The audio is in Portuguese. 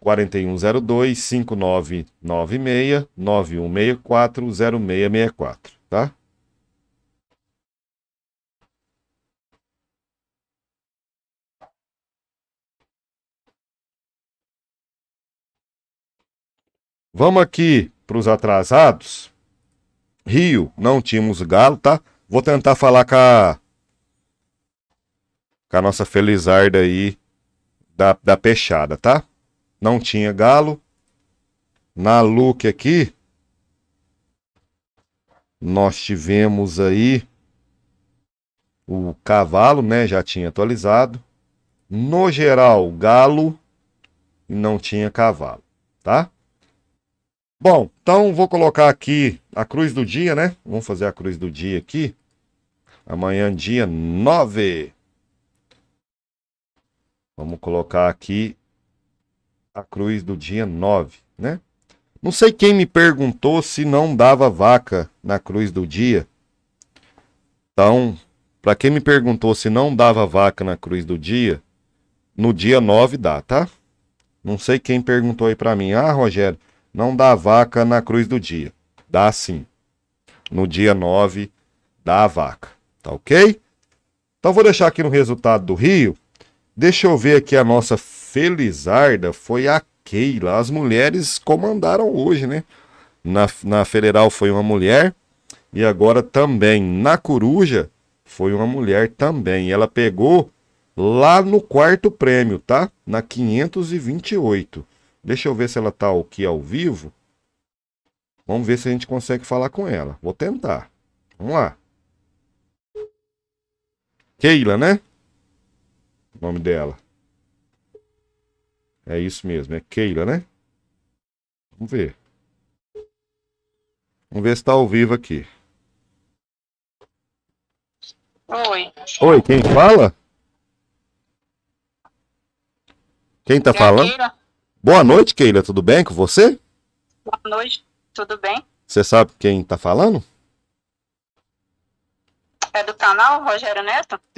4102 5996 9164 0664, tá? Vamos aqui para os atrasados. Rio, não tínhamos galo, tá? Vou tentar falar com a, com a nossa Felizarda aí da, da Peixada, tá? não tinha galo. Na look aqui, nós tivemos aí o cavalo, né? Já tinha atualizado. No geral, galo e não tinha cavalo, tá? Bom, então vou colocar aqui a cruz do dia, né? Vamos fazer a cruz do dia aqui. Amanhã, dia 9. Vamos colocar aqui a cruz do dia 9, né? Não sei quem me perguntou se não dava vaca na cruz do dia. Então, para quem me perguntou se não dava vaca na cruz do dia, no dia 9 dá, tá? Não sei quem perguntou aí para mim. Ah, Rogério, não dá vaca na cruz do dia. Dá sim. No dia 9 dá a vaca, tá OK? Então vou deixar aqui no resultado do Rio Deixa eu ver aqui a nossa Felizarda, foi a Keila. As mulheres comandaram hoje, né? Na, na Federal foi uma mulher e agora também na Coruja foi uma mulher também. Ela pegou lá no quarto prêmio, tá? Na 528. Deixa eu ver se ela tá aqui ao vivo. Vamos ver se a gente consegue falar com ela. Vou tentar. Vamos lá. Keila, né? o nome dela. É isso mesmo, é Keila, né? Vamos ver. Vamos ver se está ao vivo aqui. Oi. Oi, quem fala? Quem está é falando? Boa noite, Keila. Tudo bem com você? Boa noite, tudo bem? Você sabe quem está falando? É do canal Rogério Neto?